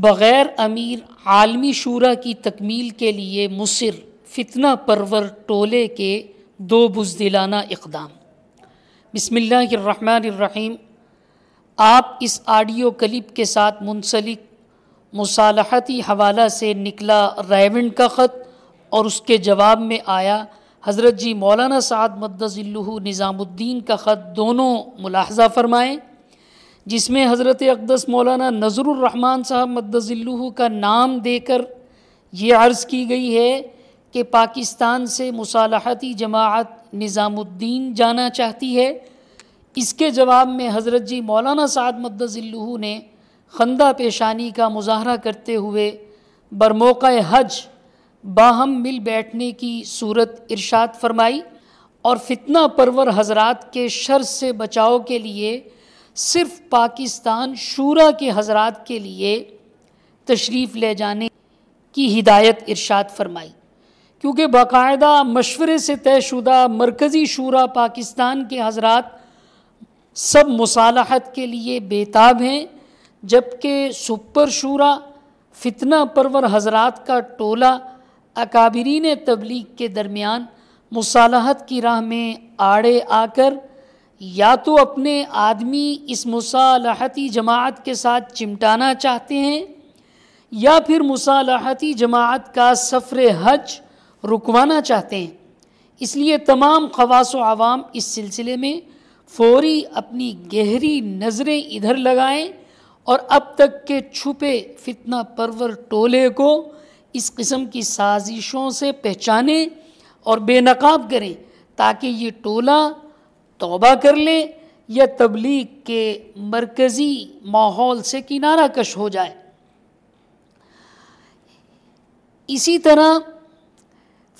بغیر امیر عالمی شورا کی تکمیل کے لیے مصر فتنہ پرور ٹولے کے دو بزدلانہ اقدام بسم اللہ الرحمن الرحیم آپ اس آڈیو کلپ کے ساتھ منسلک مصالحتی حوالہ سے نکلا ریونڈ کا خط اور اس کے جواب میں آیا حضرت جی مولانا سعد مدز الحو نظام الدین کا خط دونوں ملاحظہ فرمائیں جس میں حضرت اقدس مولانا نظر الرحمن صاحب مدز اللہ کا نام دے کر یہ عرض کی گئی ہے کہ پاکستان سے مصالحتی جماعت نظام الدین جانا چاہتی ہے اس کے جواب میں حضرت جی مولانا سعد مدز اللہ نے خندہ پیشانی کا مظاہرہ کرتے ہوئے برموقع حج باہم مل بیٹھنے کی صورت ارشاد فرمائی اور فتنہ پرور حضرات کے شر سے بچاؤ کے لیے صرف پاکستان شورا کے حضرات کے لیے تشریف لے جانے کی ہدایت ارشاد فرمائی کیونکہ باقاعدہ مشورے سے طے شدہ مرکزی شورا پاکستان کے حضرات سب مصالحت کے لیے بیتاب ہیں جبکہ سپر شورا فتنہ پرور حضرات کا ٹولہ اکابرین تبلیغ کے درمیان مصالحت کی راہ میں آڑے آ کر یا تو اپنے آدمی اس مصالحتی جماعت کے ساتھ چمٹانا چاہتے ہیں یا پھر مصالحتی جماعت کا سفر حج رکوانا چاہتے ہیں اس لیے تمام خواص و عوام اس سلسلے میں فوری اپنی گہری نظریں ادھر لگائیں اور اب تک کے چھپے فتنہ پرور ٹولے کو اس قسم کی سازشوں سے پہچانیں اور بے نقاب کریں تاکہ یہ ٹولہ توبہ کر لے یا تبلیغ کے مرکزی ماحول سے کنارہ کش ہو جائے اسی طرح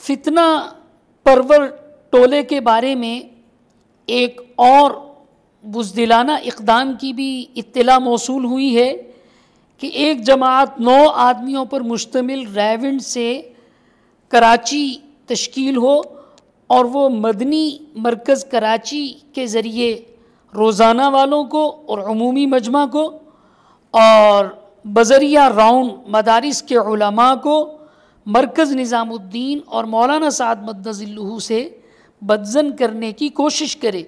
فتنہ پرور ٹولے کے بارے میں ایک اور بزدلانہ اقدام کی بھی اطلاع موصول ہوئی ہے کہ ایک جماعت نو آدمیوں پر مشتمل ریونڈ سے کراچی تشکیل ہو اور وہ مدنی مرکز کراچی کے ذریعے روزانہ والوں کو اور عمومی مجمع کو اور بذریعہ راؤن مدارس کے علماء کو مرکز نظام الدین اور مولانا سعد مدنز الحو سے بدزن کرنے کی کوشش کرے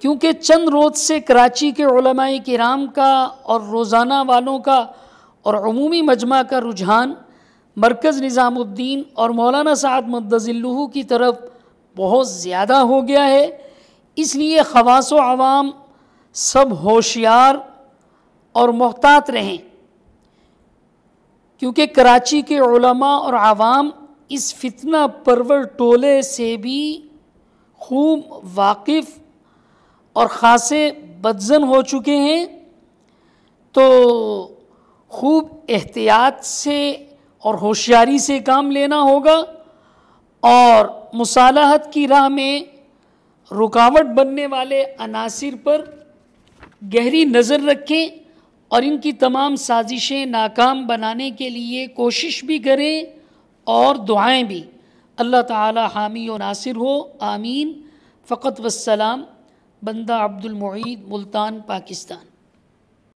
کیونکہ چند روز سے کراچی کے علماء کرام کا اور روزانہ والوں کا اور عمومی مجمع کا رجحان مرکز نظام الدین اور مولانا سعد مدز کی طرف بہت زیادہ ہو گیا ہے اس لیے خواص و عوام سب ہوشیار اور محتاط رہیں کیونکہ کراچی کے علماء اور عوام اس فتنہ پرور ٹولے سے بھی خوب واقف اور خاصے بدزن ہو چکے ہیں تو خوب احتیاط سے اور ہوشیاری سے کام لینا ہوگا اور مصالحت کی راہ میں رکاوٹ بننے والے عناصر پر گہری نظر رکھیں اور ان کی تمام سازشیں ناکام بنانے کے لیے کوشش بھی کریں اور دعائیں بھی اللہ تعالی حامی و ناصر ہو آمین فقط والسلام بندہ عبد المعید ملتان پاکستان